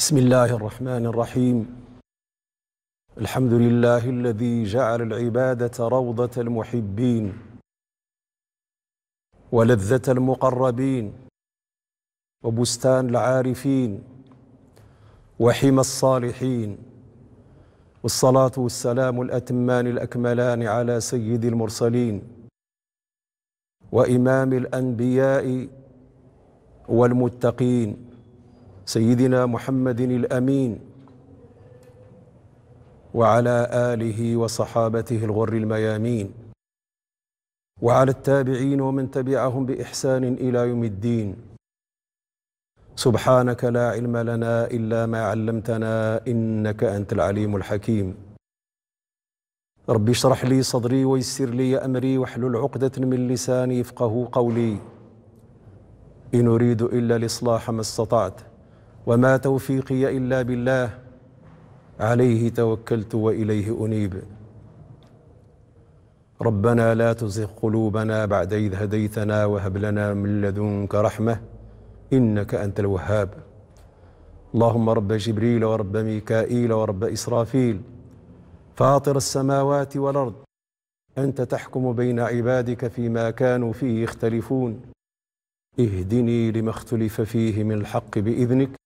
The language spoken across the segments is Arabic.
بسم الله الرحمن الرحيم الحمد لله الذي جعل العبادة روضة المحبين ولذة المقربين وبستان العارفين وحمى الصالحين والصلاة والسلام الأتمان الأكملان على سيد المرسلين وإمام الأنبياء والمتقين سيدنا محمد الامين وعلى اله وصحابته الغر الميامين وعلى التابعين ومن تبعهم باحسان الى يوم الدين سبحانك لا علم لنا الا ما علمتنا انك انت العليم الحكيم ربي اشرح لي صدري ويسر لي امري واحلل عقده من لساني يفقه قولي ان اريد الا الاصلاح ما استطعت وما توفيقي الا بالله عليه توكلت واليه انيب ربنا لا تزغ قلوبنا بعد اذ هديتنا وهب لنا من لدنك رحمه انك انت الوهاب اللهم رب جبريل ورب ميكائيل ورب اسرافيل فاطر السماوات والارض انت تحكم بين عبادك فيما كانوا فيه يختلفون اهدني لما اختلف فيه من الحق باذنك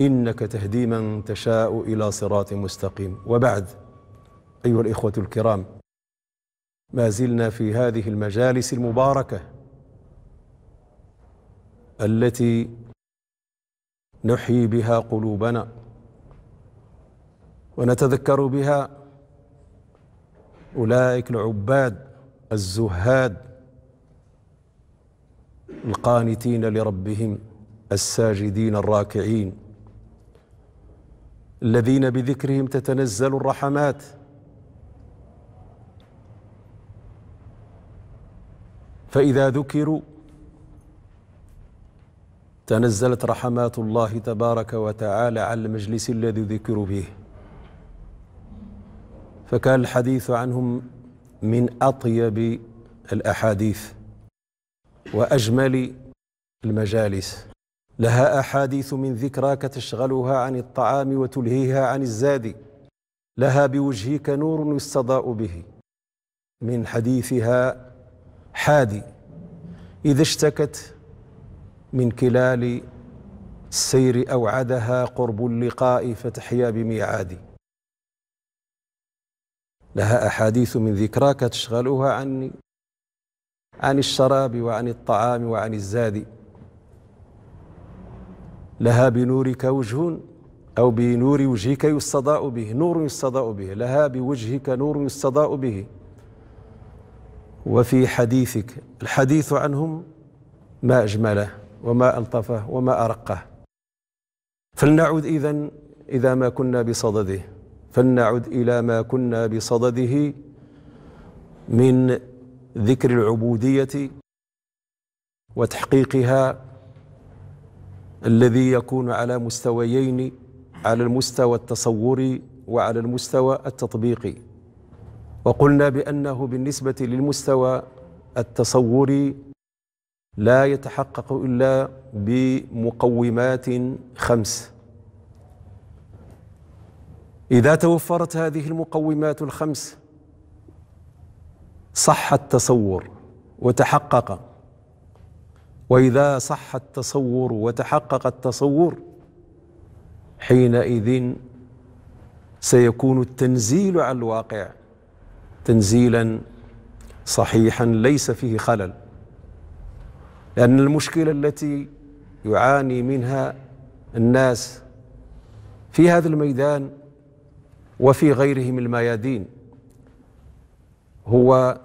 إنك تهدي من تشاء إلى صراط مستقيم وبعد أيها الإخوة الكرام ما زلنا في هذه المجالس المباركة التي نحيي بها قلوبنا ونتذكر بها أولئك العباد الزهاد القانتين لربهم الساجدين الراكعين الذين بذكرهم تتنزل الرحمات فإذا ذكروا تنزلت رحمات الله تبارك وتعالى على المجلس الذي ذكروا فيه فكان الحديث عنهم من أطيب الأحاديث وأجمل المجالس لها أحاديث من ذكراك تشغلها عن الطعام وتلهيها عن الزاد لها بوجهك نور يستضاء به من حديثها حادي إذا اشتكت من كلال السير أوعدها قرب اللقاء فتحيا بميعاد لها أحاديث من ذكراك تشغلها عني عن الشراب وعن الطعام وعن الزاد لها بنورك وجه أو بنور وجهك يستضاء به نور يستضاء به لها بوجهك نور يستضاء به وفي حديثك الحديث عنهم ما أجمله وما ألطفه وما أرقه فلنعد إذا إذا ما كنا بصدده فلنعد إلى ما كنا بصدده من ذكر العبودية وتحقيقها الذي يكون على مستويين على المستوى التصوري وعلى المستوى التطبيقي وقلنا بأنه بالنسبة للمستوى التصوري لا يتحقق إلا بمقومات خمس إذا توفرت هذه المقومات الخمس صح التصور وتحقق واذا صح التصور وتحقق التصور حينئذ سيكون التنزيل عن الواقع تنزيلا صحيحا ليس فيه خلل لان المشكله التي يعاني منها الناس في هذا الميدان وفي غيره من الميادين هو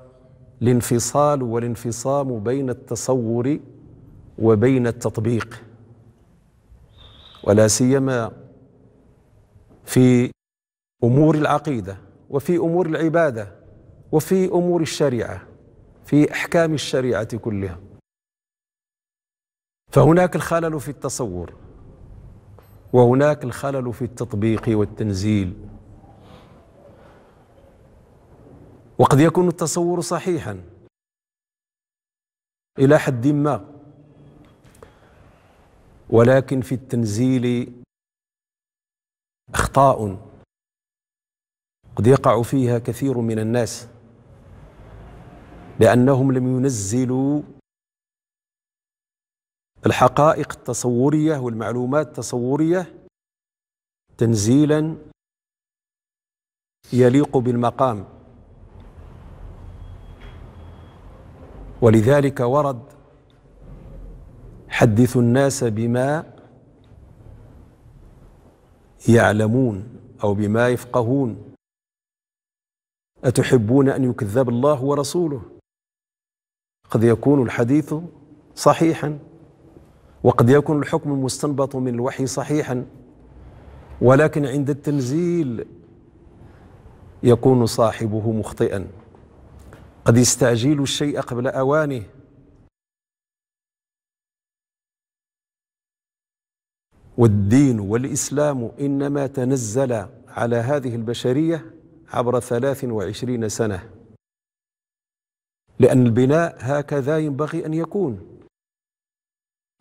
الانفصال والانفصام بين التصور وبين التطبيق ولا سيما في امور العقيده وفي امور العباده وفي امور الشريعه في احكام الشريعه كلها فهناك الخلل في التصور وهناك الخلل في التطبيق والتنزيل وقد يكون التصور صحيحا الى حد ما ولكن في التنزيل اخطاء قد يقع فيها كثير من الناس لانهم لم ينزلوا الحقائق التصوريه والمعلومات التصوريه تنزيلا يليق بالمقام ولذلك ورد حدث الناس بما يعلمون أو بما يفقهون أتحبون أن يكذب الله ورسوله قد يكون الحديث صحيحا وقد يكون الحكم المستنبط من الوحي صحيحا ولكن عند التنزيل يكون صاحبه مخطئا قد يستعجل الشيء قبل أوانه والدين والإسلام إنما تنزل على هذه البشرية عبر 23 سنة لأن البناء هكذا ينبغي أن يكون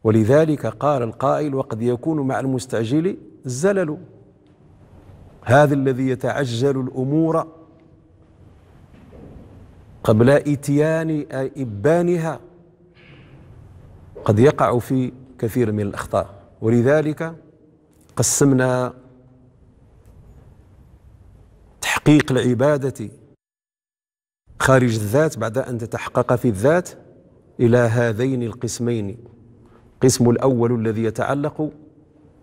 ولذلك قال القائل وقد يكون مع المستعجل الزلل هذا الذي يتعجل الأمور قبل إتيان إبانها قد يقع في كثير من الأخطاء ولذلك قسمنا تحقيق العبادة خارج الذات بعد أن تتحقق في الذات إلى هذين القسمين القسم الأول الذي يتعلق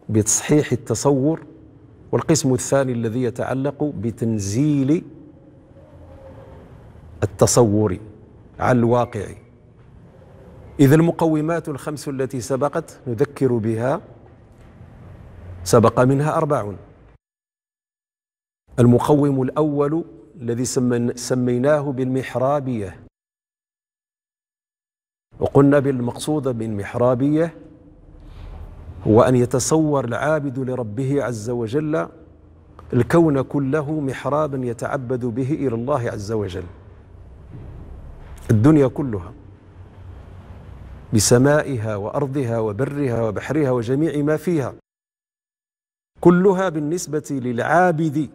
بتصحيح التصور والقسم الثاني الذي يتعلق بتنزيل التصور على الواقع إذا المقومات الخمس التي سبقت نذكر بها سبق منها أربع المقوم الأول الذي سميناه بالمحرابية وقلنا بالمقصود بالمحرابية هو أن يتصور العابد لربه عز وجل الكون كله محرابا يتعبد به إلى الله عز وجل الدنيا كلها بسمائها وأرضها وبرها وبحرها وجميع ما فيها كلها بالنسبة للعابد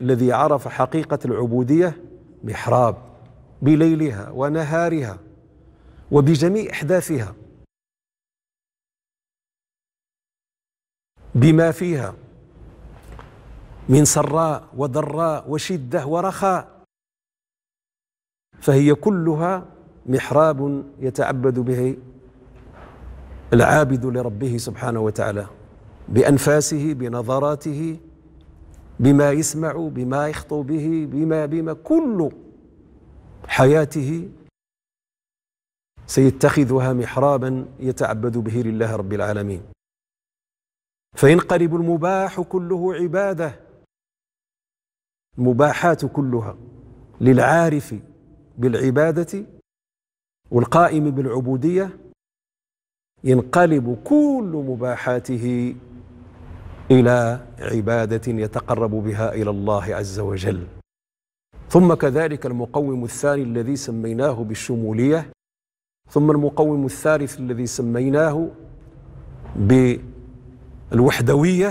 الذي عرف حقيقة العبودية محراب بليلها ونهارها وبجميع أحداثها بما فيها من سراء وضراء وشدة ورخاء فهي كلها محراب يتعبد به العابد لربه سبحانه وتعالى بأنفاسه بنظراته بما يسمع بما يخطو به بما بما كل حياته سيتخذها محرابا يتعبد به لله رب العالمين فينقلب المباح كله عباده المباحات كلها للعارف بالعباده والقائم بالعبودية ينقلب كل مباحاته إلى عبادة يتقرب بها إلى الله عز وجل ثم كذلك المقوم الثاني الذي سميناه بالشمولية ثم المقوم الثالث الذي سميناه بالوحدوية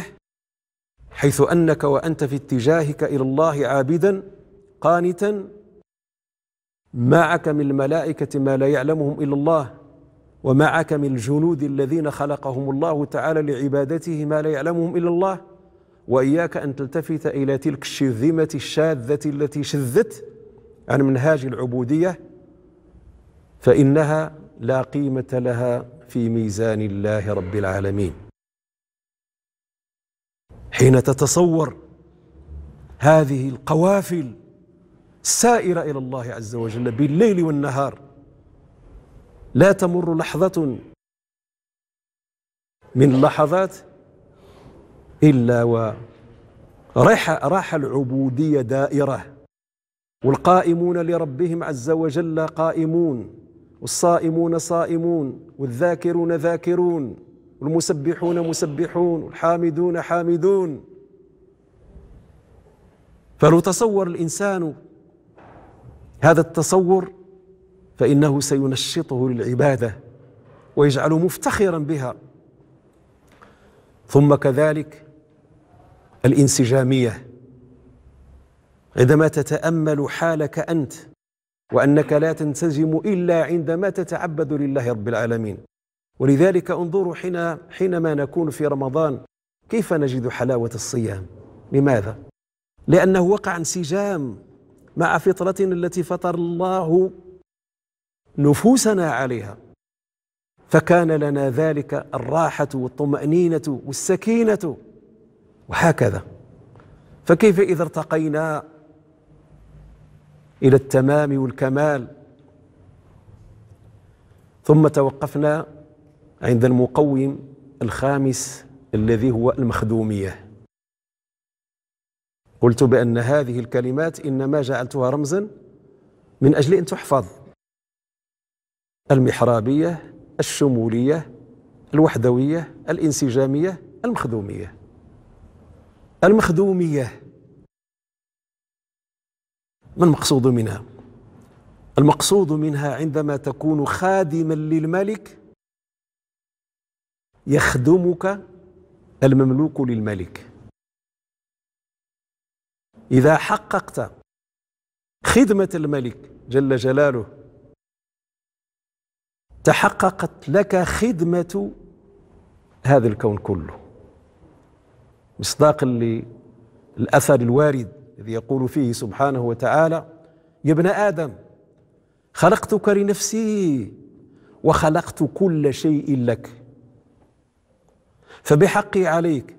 حيث أنك وأنت في اتجاهك إلى الله عابدا قانتا معك من الملائكة ما لا يعلمهم إلا الله ومعك من الجنود الذين خلقهم الله تعالى لعبادته ما لا يعلمهم إلا الله وإياك أن تلتفت إلى تلك الشذمة الشاذة التي شذت عن منهاج العبودية فإنها لا قيمة لها في ميزان الله رب العالمين حين تتصور هذه القوافل سائرة إلى الله عز وجل بالليل والنهار لا تمر لحظة من اللحظات إلا وراح راح العبودية دائرة والقائمون لربهم عز وجل قائمون والصائمون صائمون والذاكرون ذاكرون والمسبحون مسبحون والحامدون حامدون فلو تصور الإنسان هذا التصور فإنه سينشطه للعبادة ويجعله مفتخرا بها ثم كذلك الانسجامية عندما تتأمل حالك أنت وأنك لا تنسجم إلا عندما تتعبد لله رب العالمين ولذلك انظروا حين حينما نكون في رمضان كيف نجد حلاوة الصيام لماذا؟ لأنه وقع انسجام مع فطرتنا التي فطر الله نفوسنا عليها فكان لنا ذلك الراحة والطمأنينة والسكينة وهكذا فكيف إذا ارتقينا إلى التمام والكمال ثم توقفنا عند المقوم الخامس الذي هو المخدومية قلت بأن هذه الكلمات إنما جعلتها رمزا من أجل أن تحفظ المحرابية الشمولية الوحدوية الانسجامية المخدومية المخدومية ما المقصود منها؟ المقصود منها عندما تكون خادما للملك يخدمك المملوك للملك إذا حققت خدمة الملك جل جلاله تحققت لك خدمة هذا الكون كله مصداقا للأثر الوارد الذي يقول فيه سبحانه وتعالى يا ابن آدم خلقتك لنفسي وخلقت كل شيء لك فبحقي عليك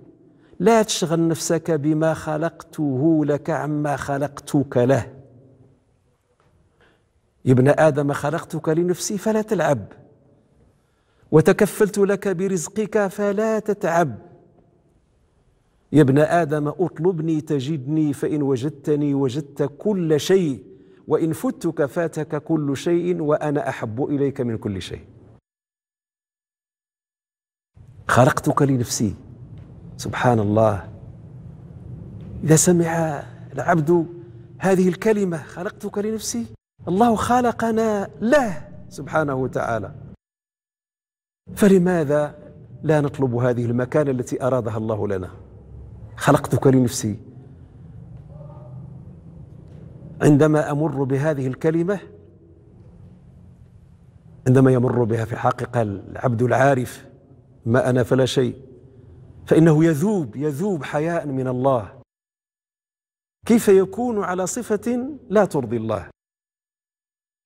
لا تشغل نفسك بما خلقته لك عما خلقتك له يا ابن ادم خلقتك لنفسي فلا تلعب وتكفلت لك برزقك فلا تتعب يا ابن ادم اطلبني تجدني فان وجدتني وجدت كل شيء وان فتك فاتك كل شيء وانا احب اليك من كل شيء خلقتك لنفسي سبحان الله إذا سمع العبد هذه الكلمة خلقتك لنفسي الله خلقنا له سبحانه وتعالى فلماذا لا نطلب هذه المكانة التي أرادها الله لنا خلقتك لنفسي عندما أمر بهذه الكلمة عندما يمر بها في الحقيقة العبد العارف ما أنا فلا شيء فإنه يذوب يذوب حياء من الله كيف يكون على صفة لا ترضي الله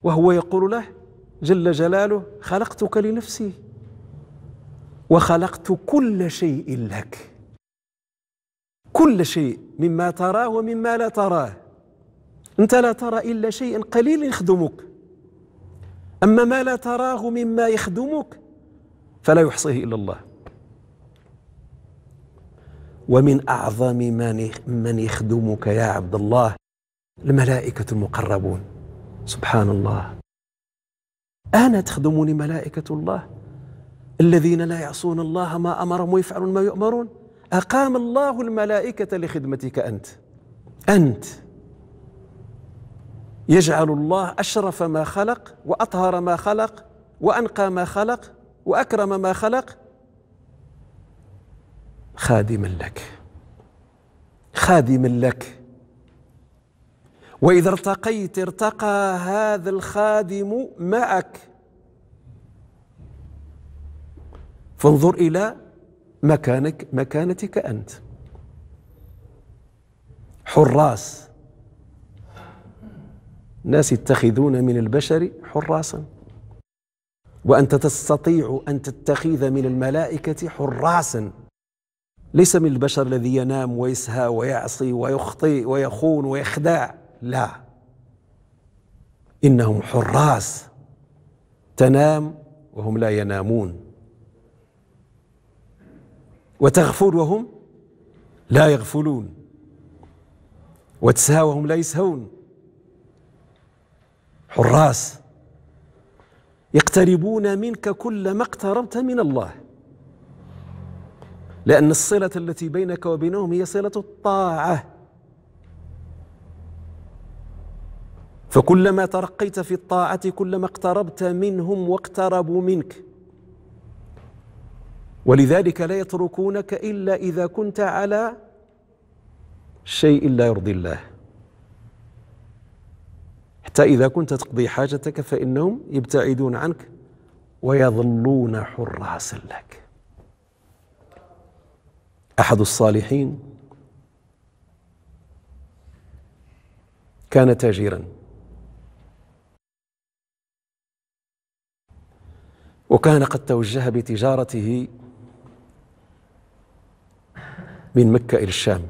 وهو يقول له جل جلاله خلقتك لنفسي وخلقت كل شيء لك كل شيء مما تراه ومما لا تراه أنت لا ترى إلا شيء قليل يخدمك أما ما لا تراه مما يخدمك فلا يحصيه إلا الله ومن أعظم من يخدمك يا عبد الله الملائكة المقربون سبحان الله أنا تخدمني ملائكة الله الذين لا يعصون الله ما أمرهم ويفعلون ما يؤمرون أقام الله الملائكة لخدمتك أنت أنت يجعل الله أشرف ما خلق وأطهر ما خلق وأنقى ما خلق وأكرم ما خلق خادما لك خادما لك واذا ارتقيت ارتقى هذا الخادم معك فانظر الى مكانك مكانتك انت حراس ناس يتخذون من البشر حراسا وانت تستطيع ان تتخذ من الملائكه حراسا ليس من البشر الذي ينام ويسهى ويعصي ويخطئ ويخون ويخدع لا انهم حراس تنام وهم لا ينامون وتغفل وهم لا يغفلون وتسهى وهم لا يسهون حراس يقتربون منك كلما اقتربت من الله لأن الصلة التي بينك وبينهم هي صلة الطاعة فكلما ترقيت في الطاعة كلما اقتربت منهم واقتربوا منك ولذلك لا يتركونك إلا إذا كنت على شيء لا يرضي الله حتى إذا كنت تقضي حاجتك فإنهم يبتعدون عنك ويظلون حراسا لك احد الصالحين كان تاجرا وكان قد توجه بتجارته من مكه الى الشام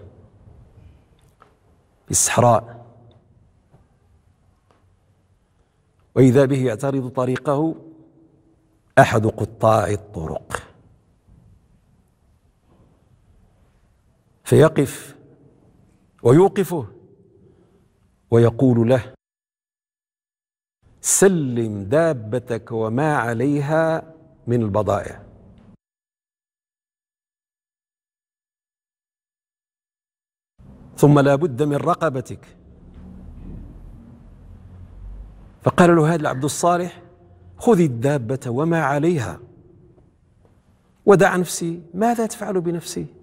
في الصحراء واذا به يعترض طريقه احد قطاع الطرق فيقف ويوقفه ويقول له سلم دابتك وما عليها من البضائع ثم لا بد من رقبتك فقال له هذا العبد الصالح خذ الدابة وما عليها ودع نفسي ماذا تفعل بنفسي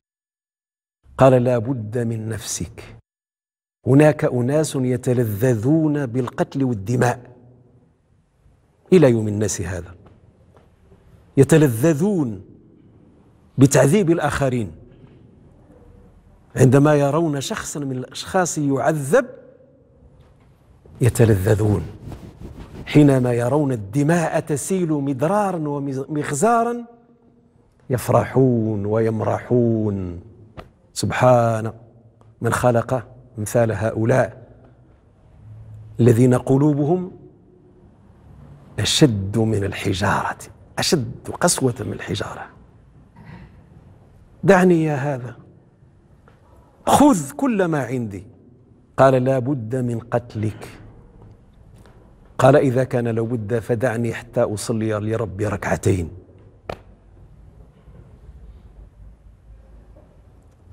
قال لا بد من نفسك هناك أناس يتلذذون بالقتل والدماء إلى يوم الناس هذا يتلذذون بتعذيب الآخرين عندما يرون شخصا من الأشخاص يعذب يتلذذون حينما يرون الدماء تسيل مدرارا ومخزارا يفرحون ويمرحون سبحان من خلق امثال هؤلاء الذين قلوبهم أشد من الحجارة أشد قسوة من الحجارة دعني يا هذا خذ كل ما عندي قال لا بد من قتلك قال إذا كان لابد فدعني حتى أصلي لربي ركعتين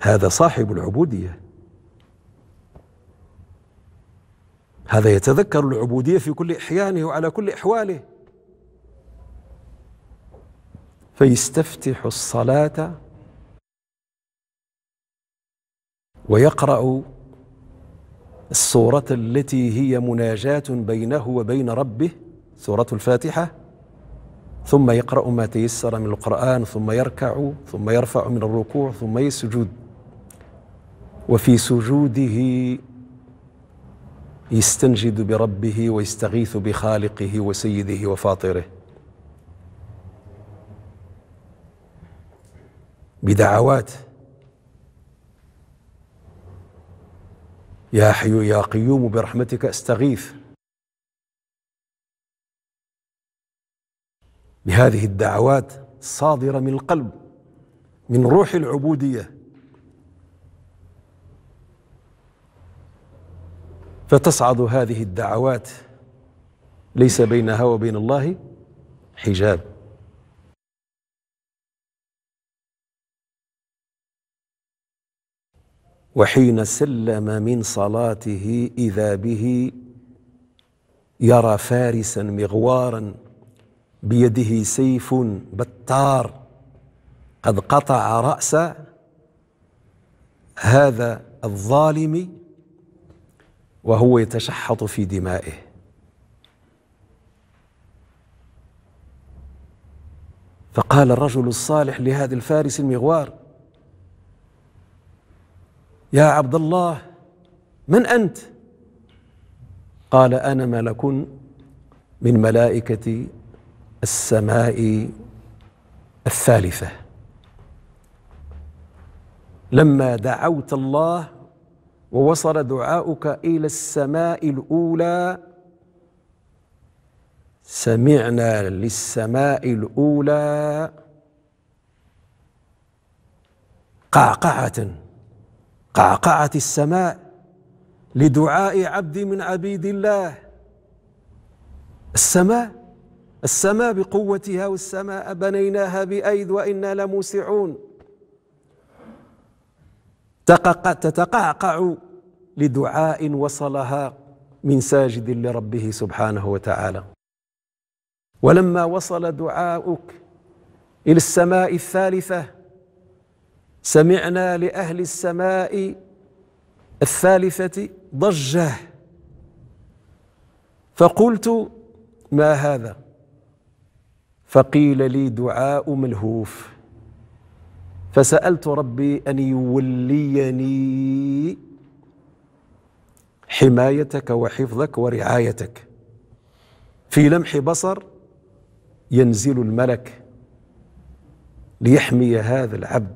هذا صاحب العبودية هذا يتذكر العبودية في كل إحيانه وعلى كل إحواله فيستفتح الصلاة ويقرأ الصورة التي هي مناجاة بينه وبين ربه سورة الفاتحة ثم يقرأ ما تيسر من القرآن ثم يركع ثم يرفع من الركوع ثم يسجد وفي سجوده يستنجد بربه ويستغيث بخالقه وسيده وفاطره بدعوات يا حي يا قيوم برحمتك استغيث بهذه الدعوات الصادره من القلب من روح العبوديه فتصعد هذه الدعوات ليس بينها وبين الله حجاب وحين سلم من صلاته اذا به يرى فارسا مغوارا بيده سيف بتار قد قطع راس هذا الظالم وهو يتشحط في دمائه فقال الرجل الصالح لهذا الفارس المغوار يا عبد الله من انت قال انا ملك من ملائكه السماء الثالثه لما دعوت الله ووصل دعاؤك إلى السماء الأولى سمعنا للسماء الأولى قعقعة قعقعة السماء لدعاء عبد من عبيد الله السماء السماء بقوتها والسماء بنيناها بأيد وإنا لموسعون تتقعقع لدعاء وصلها من ساجد لربه سبحانه وتعالى ولما وصل دعاؤك الى السماء الثالثه سمعنا لاهل السماء الثالثه ضجه فقلت ما هذا فقيل لي دعاء ملهوف فسألت ربي أن يوليني حمايتك وحفظك ورعايتك في لمح بصر ينزل الملك ليحمي هذا العبد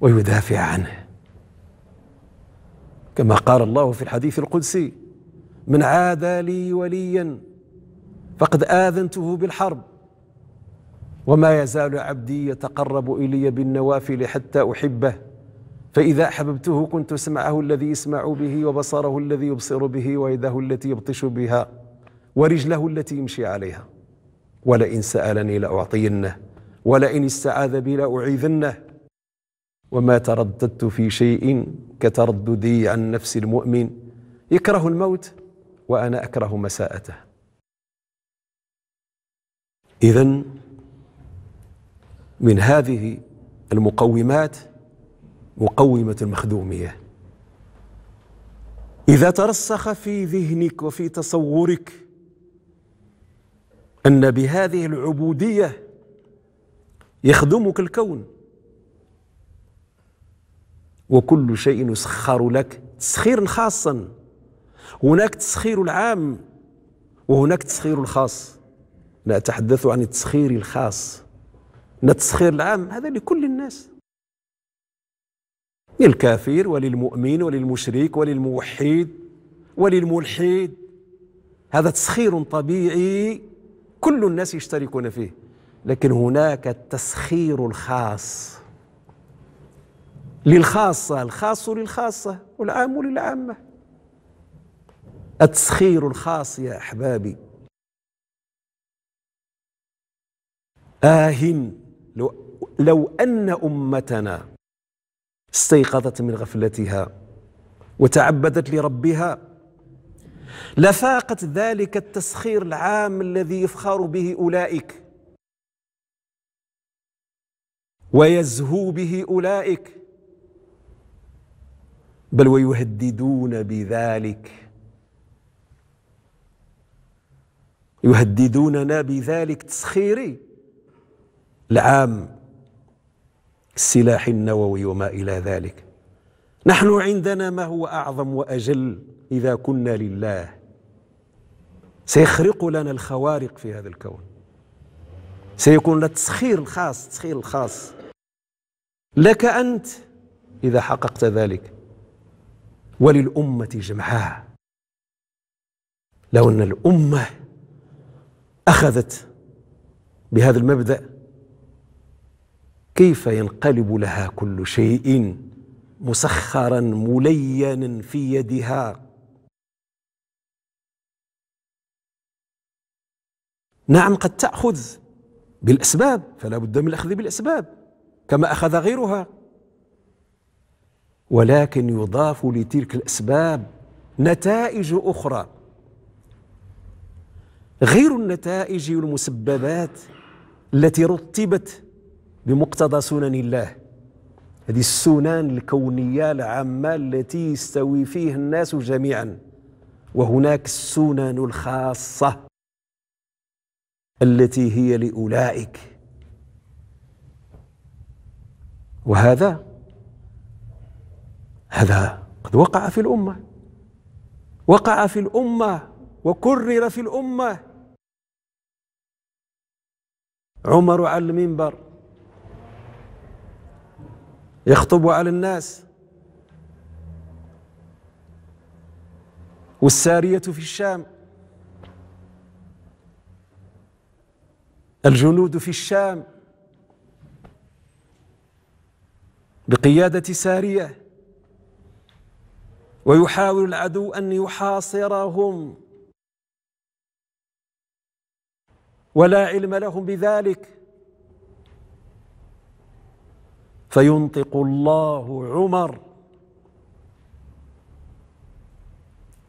ويدافع عنه كما قال الله في الحديث القدسي من عادى لي وليا فقد آذنته بالحرب وما يزال عبدي يتقرب الي بالنوافل حتى احبه فاذا احببته كنت سمعه الذي يسمع به وبصره الذي يبصر به ويده التي يبطش بها ورجله التي يمشي عليها ولئن سالني لاعطينه ولئن استعاذ بي لاعيذنه وما ترددت في شيء كترددي عن نفس المؤمن يكره الموت وانا اكره مساءته اذا من هذه المقومات مقومة المخدومية إذا ترسخ في ذهنك وفي تصورك أن بهذه العبودية يخدمك الكون وكل شيء يسخر لك تسخيرا خاصا هناك تسخير العام وهناك تسخير الخاص لا أتحدث عن التسخير الخاص التسخير العام هذا لكل الناس للكافر وللمؤمن وللمشرك وللموحد وللملحد هذا تسخير طبيعي كل الناس يشتركون فيه لكن هناك التسخير الخاص للخاصة الخاص للخاصة والعام للعامة التسخير الخاص يا أحبابي آهٍ لو, لو أن أمتنا استيقظت من غفلتها وتعبدت لربها لفاقت ذلك التسخير العام الذي يفخر به أولئك ويزهو به أولئك بل ويهددون بذلك يهددوننا بذلك تسخيري العام السلاح النووي وما إلى ذلك نحن عندنا ما هو أعظم وأجل إذا كنا لله سيخرق لنا الخوارق في هذا الكون سيكون لنا التسخير الخاص التسخير الخاص لك أنت إذا حققت ذلك وللأمة جمعها لو أن الأمة أخذت بهذا المبدأ كيف ينقلب لها كل شيء مسخرا ملينا في يدها نعم قد تاخذ بالاسباب فلا بد من الاخذ بالاسباب كما اخذ غيرها ولكن يضاف لتلك الاسباب نتائج اخرى غير النتائج والمسببات التي رتبت بمقتضى سنن الله هذه السنن الكونية العامة التي يستوي فيه الناس جميعا وهناك السنن الخاصة التي هي لأولئك وهذا هذا قد وقع في الأمة وقع في الأمة وكرر في الأمة عمر على المنبر يخطب على الناس والسارية في الشام الجنود في الشام بقيادة سارية ويحاول العدو أن يحاصرهم ولا علم لهم بذلك فينطق الله عمر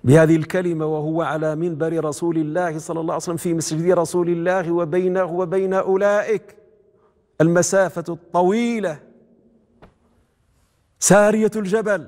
بهذه الكلمة وهو على منبر رسول الله صلى الله عليه وسلم في مسجد رسول الله وبينه وبين أولئك المسافة الطويلة سارية الجبل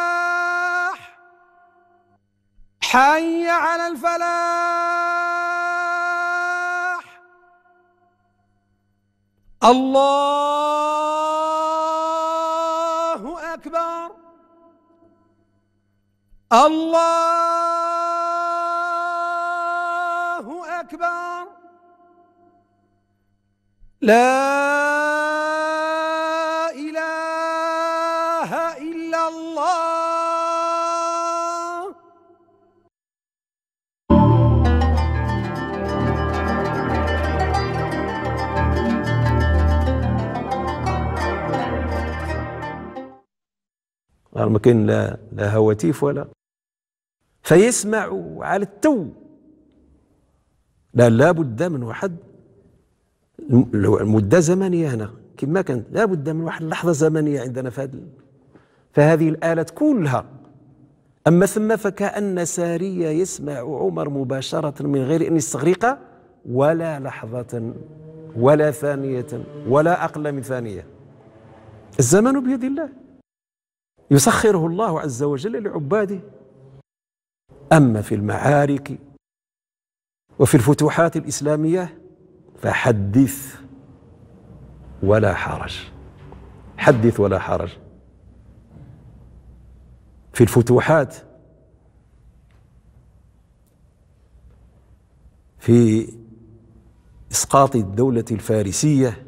حي على الفلاح الله أكبر الله أكبر لا إله إلا الله ما كاين لا, لا هواتف ولا فيسمع على التو لا لابد من واحد المده زمنية هنا كما كانت لابد من واحد اللحظه زمنية عندنا في هذه فهذه الآلة كلها أما ثم فكأن سارية يسمع عمر مباشرة من غير أن يستغرق ولا لحظة ولا ثانية ولا أقل من ثانية الزمن بيد الله يسخره الله عز وجل لعباده أما في المعارك وفي الفتوحات الإسلامية فحدث ولا حرج حدث ولا حرج في الفتوحات في اسقاط الدوله الفارسيه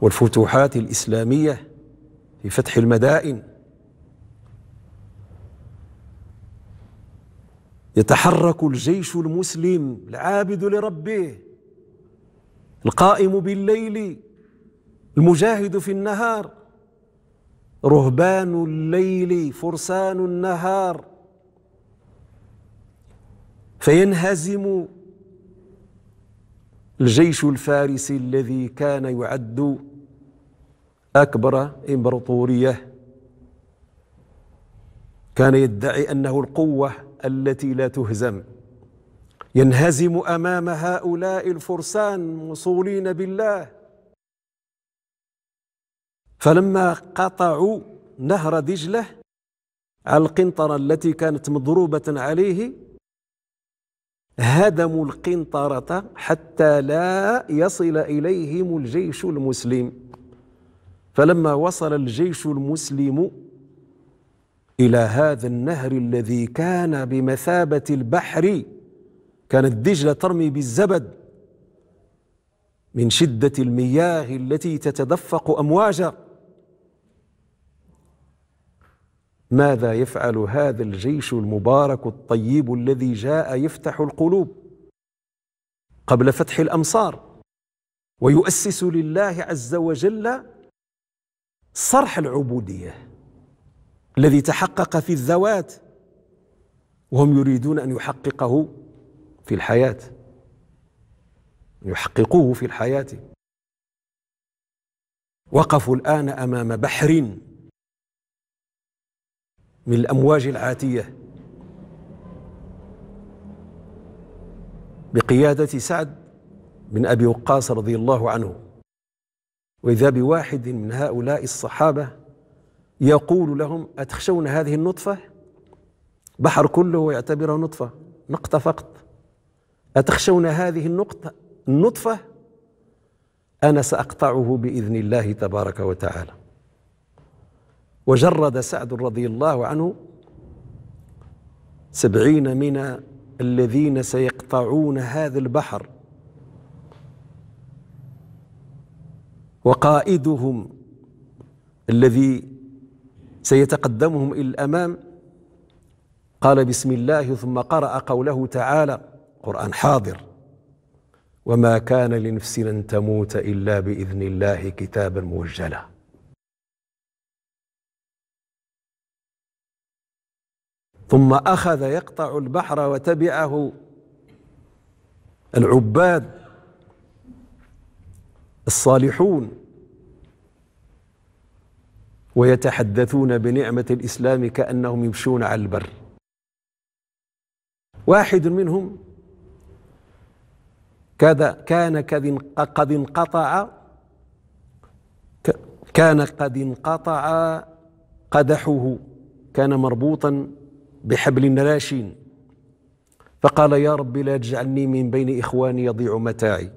والفتوحات الاسلاميه في فتح المدائن يتحرك الجيش المسلم العابد لربه القائم بالليل المجاهد في النهار رهبان الليل فرسان النهار فينهزم الجيش الفارسي الذي كان يعد أكبر إمبراطورية كان يدعي أنه القوة التي لا تهزم ينهزم أمام هؤلاء الفرسان موصولين بالله فلما قطعوا نهر دجلة على القنطرة التي كانت مضروبة عليه هدموا القنطرة حتى لا يصل إليهم الجيش المسلم فلما وصل الجيش المسلم إلى هذا النهر الذي كان بمثابة البحر كانت دجلة ترمي بالزبد من شدة المياه التي تتدفق أمواجا ماذا يفعل هذا الجيش المبارك الطيب الذي جاء يفتح القلوب قبل فتح الأمصار ويؤسس لله عز وجل صرح العبوديه الذي تحقق في الذوات وهم يريدون ان يحققه في الحياه يحققوه في الحياه وقفوا الان امام بحر من الامواج العاتيه بقياده سعد بن ابي وقاص رضي الله عنه واذا بواحد من هؤلاء الصحابه يقول لهم اتخشون هذه النطفه بحر كله يعتبره نطفه نقطه فقط اتخشون هذه النقطه النطفه انا ساقطعه باذن الله تبارك وتعالى وجرد سعد رضي الله عنه سبعين من الذين سيقطعون هذا البحر وقائدهم الذي سيتقدمهم الى الامام قال بسم الله ثم قرا قوله تعالى قران حاضر وما كان لنفس ان تموت الا باذن الله كتابا موجلا ثم اخذ يقطع البحر وتبعه العباد الصالحون ويتحدثون بنعمة الإسلام كأنهم يمشون على البر واحد منهم كذا كان قد انقطع كان قد انقطع قدحه كان مربوطا بحبل النراشين فقال يا رب لا تجعلني من بين إخواني يضيع متاعي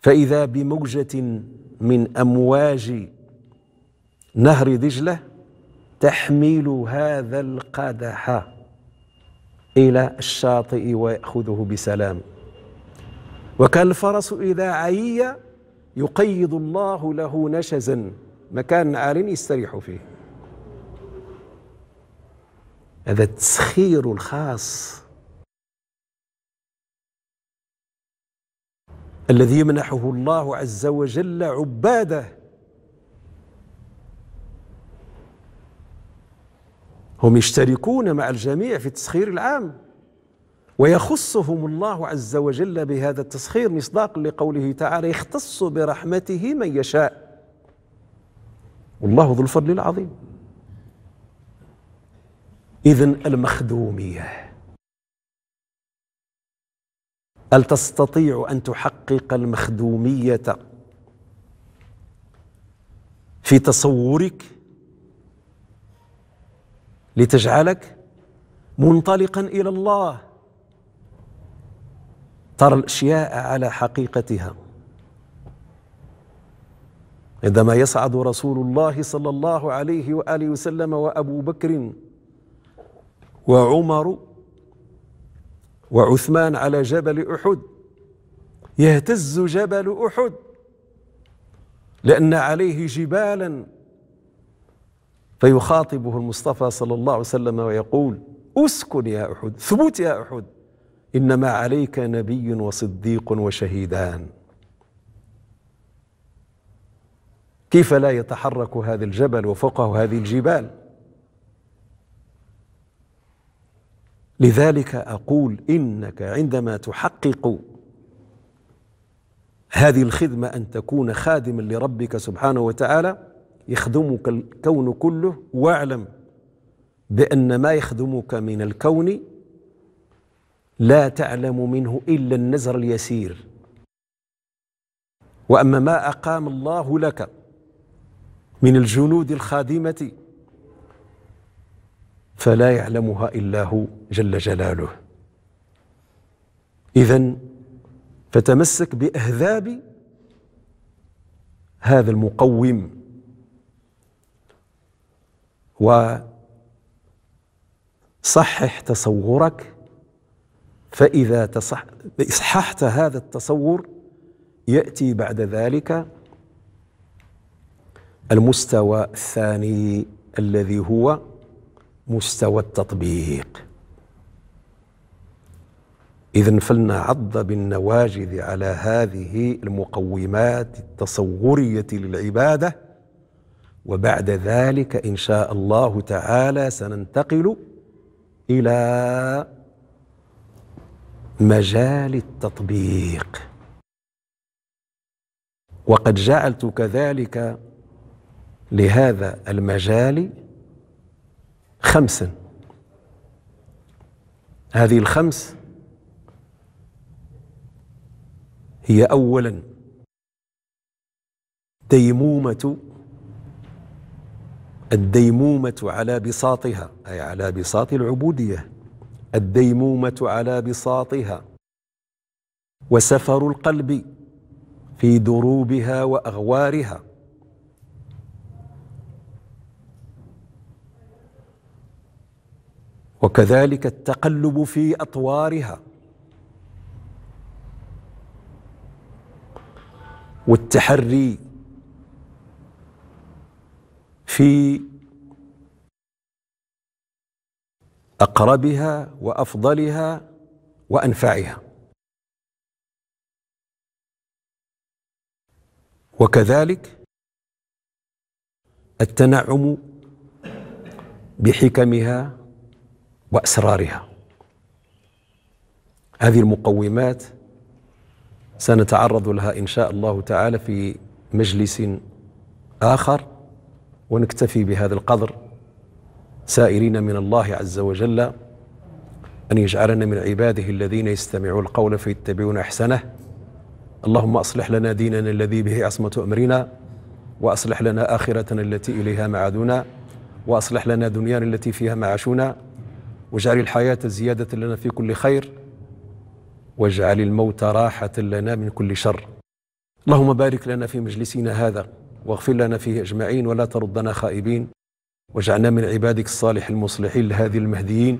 فإذا بموجة من أمواج نهر دجلة تحمل هذا القدح إلى الشاطئ ويأخذه بسلام وكان الفرس إذا عي يقيد الله له نشزا مكان عال يستريح فيه هذا التسخير الخاص الذي يمنحه الله عز وجل عباده هم يشتركون مع الجميع في التسخير العام ويخصهم الله عز وجل بهذا التسخير مصداقا لقوله تعالى يختص برحمته من يشاء والله ذو الفضل العظيم إذن المخدوميه هل تستطيع أن تحقق المخدومية في تصورك لتجعلك منطلقا إلى الله ترى الأشياء على حقيقتها عندما يصعد رسول الله صلى الله عليه وآله وسلم وأبو بكر وعمر وعثمان على جبل احد يهتز جبل احد لان عليه جبالا فيخاطبه المصطفى صلى الله عليه وسلم ويقول اسكن يا احد ثبت يا احد انما عليك نبي وصديق وشهيدان كيف لا يتحرك هذا الجبل وفوقه هذه الجبال لذلك اقول انك عندما تحقق هذه الخدمه ان تكون خادما لربك سبحانه وتعالى يخدمك الكون كله واعلم بان ما يخدمك من الكون لا تعلم منه الا النزر اليسير واما ما اقام الله لك من الجنود الخادمه فلا يعلمها الا هو جل جلاله اذا فتمسك باهذاب هذا المقوم وصحح تصورك فإذا تصح... إصححت هذا التصور يأتي بعد ذلك المستوى الثاني الذي هو مستوى التطبيق إذا فلنعض بالنواجذ على هذه المقومات التصورية للعبادة وبعد ذلك إن شاء الله تعالى سننتقل إلى مجال التطبيق وقد جعلت كذلك لهذا المجال خمسا هذه الخمس هي اولا ديمومه الديمومه على بساطها اي على بساط العبوديه الديمومه على بساطها وسفر القلب في دروبها واغوارها وكذلك التقلب في اطوارها والتحري في اقربها وافضلها وانفعها وكذلك التنعم بحكمها واسرارها هذه المقومات سنتعرض لها ان شاء الله تعالى في مجلس اخر ونكتفي بهذا القدر سائرين من الله عز وجل ان يجعلنا من عباده الذين يستمعون القول فيتبعون احسنه اللهم اصلح لنا ديننا الذي به عصمه امرنا واصلح لنا اخرتنا التي اليها معادنا واصلح لنا دنيانا التي فيها معاشنا واجعل الحياة زيادة لنا في كل خير واجعل الموت راحة لنا من كل شر اللهم بارك لنا في مجلسنا هذا واغفر لنا فيه أجمعين ولا تردنا خائبين واجعلنا من عبادك الصالح المصلحين لهذه المهديين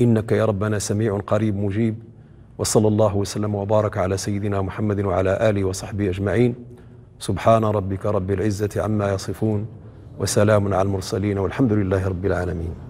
إنك يا ربنا سميع قريب مجيب وصلى الله وسلم وبارك على سيدنا محمد وعلى آله وصحبه أجمعين سبحان ربك رب العزة عما يصفون وسلام على المرسلين والحمد لله رب العالمين